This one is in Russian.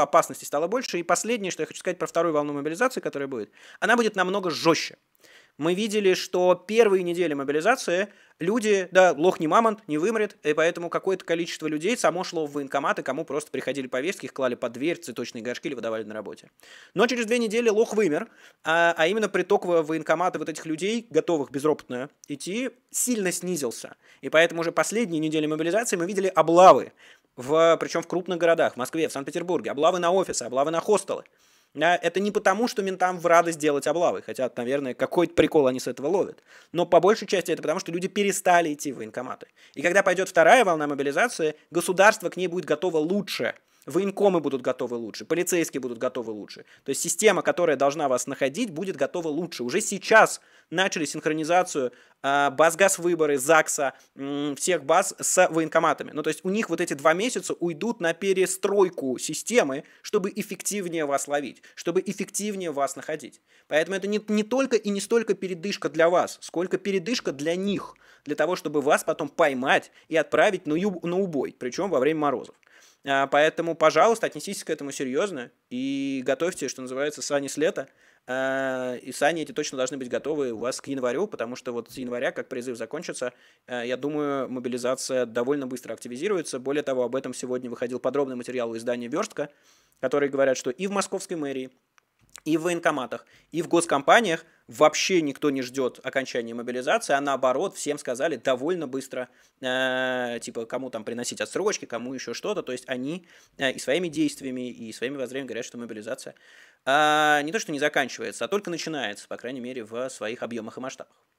опасности стало больше. И последнее, что я хочу сказать про вторую волну мобилизации, которая будет, она будет намного жестче. Мы видели, что первые недели мобилизации люди, да, лох не мамонт, не вымрет, и поэтому какое-то количество людей само шло в военкоматы, кому просто приходили повестки, их клали под дверь, цветочные горшки или выдавали на работе. Но через две недели лох вымер, а, а именно приток в военкоматы вот этих людей, готовых безропотно идти, сильно снизился. И поэтому уже последние недели мобилизации мы видели облавы в, причем в крупных городах, в Москве, в Санкт-Петербурге, облавы на офисы, облавы на хостелы. А это не потому, что ментам в радость делать облавы, хотя, наверное, какой-то прикол они с этого ловят. Но по большей части это потому, что люди перестали идти в военкоматы. И когда пойдет вторая волна мобилизации, государство к ней будет готово лучше – Военкомы будут готовы лучше, полицейские будут готовы лучше. То есть система, которая должна вас находить, будет готова лучше. Уже сейчас начали синхронизацию э, баз-газ выборы, ЗАГСа, всех баз с военкоматами. Ну, то есть у них вот эти два месяца уйдут на перестройку системы, чтобы эффективнее вас ловить, чтобы эффективнее вас находить. Поэтому это не, не только и не столько передышка для вас, сколько передышка для них, для того, чтобы вас потом поймать и отправить на, юб, на убой, причем во время морозов. А, поэтому, пожалуйста, отнеситесь к этому серьезно и готовьте, что называется, сани с лета. А, и сани эти точно должны быть готовы у вас к январю, потому что вот с января, как призыв закончится, а, я думаю, мобилизация довольно быстро активизируется. Более того, об этом сегодня выходил подробный материал издания «Верстка», которые говорят, что и в московской мэрии, и в военкоматах, и в госкомпаниях вообще никто не ждет окончания мобилизации, а наоборот, всем сказали довольно быстро, э, типа, кому там приносить отсрочки, кому еще что-то, то есть они э, и своими действиями, и своими воззрениями говорят, что мобилизация э, не то, что не заканчивается, а только начинается, по крайней мере, в своих объемах и масштабах.